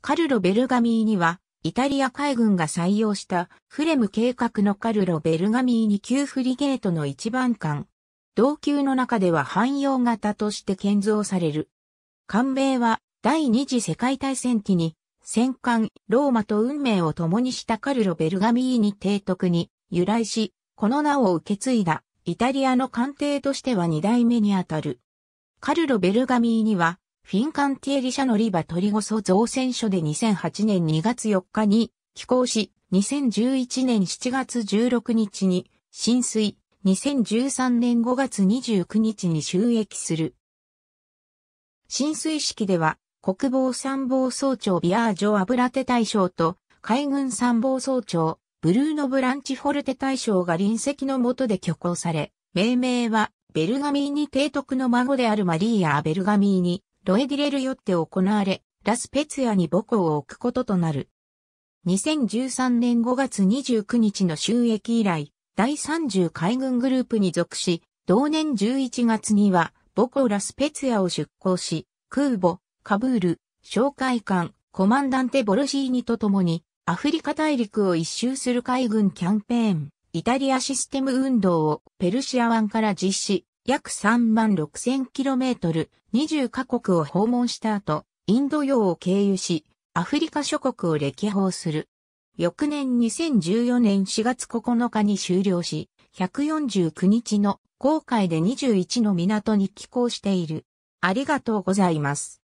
カルロ・ベルガミーには、イタリア海軍が採用したフレム計画のカルロ・ベルガミーに旧フリゲートの一番艦。同級の中では汎用型として建造される。艦名は第二次世界大戦期に戦艦ローマと運命を共にしたカルロ・ベルガミーに提督に由来し、この名を受け継いだイタリアの艦艇としては二代目にあたる。カルロ・ベルガミーにはフィンカンティエリ社のリバトリゴソ造船所で2008年2月4日に寄港し、2011年7月16日に浸水、2013年5月29日に収益する。浸水式では、国防参謀総長ビアージョ・アブラテ大将と、海軍参謀総長、ブルーノ・ブランチ・フォルテ大将が臨席の下で挙行され、命名は、ベルガミーニ提督の孫であるマリーア・ベルガミーニ、ロエディレルよって行われ、ラスペツヤに母校を置くこととなる。2013年5月29日の収益以来、第30海軍グループに属し、同年11月には母校ラスペツヤを出港し、空母、カブール、哨戒艦、コマンダンテ・ボルシーニと共に、アフリカ大陸を一周する海軍キャンペーン、イタリアシステム運動をペルシア湾から実施、約3万6ロメートル、20カ国を訪問した後、インド洋を経由し、アフリカ諸国を歴訪する。翌年2014年4月9日に終了し、149日の航海で21の港に寄港している。ありがとうございます。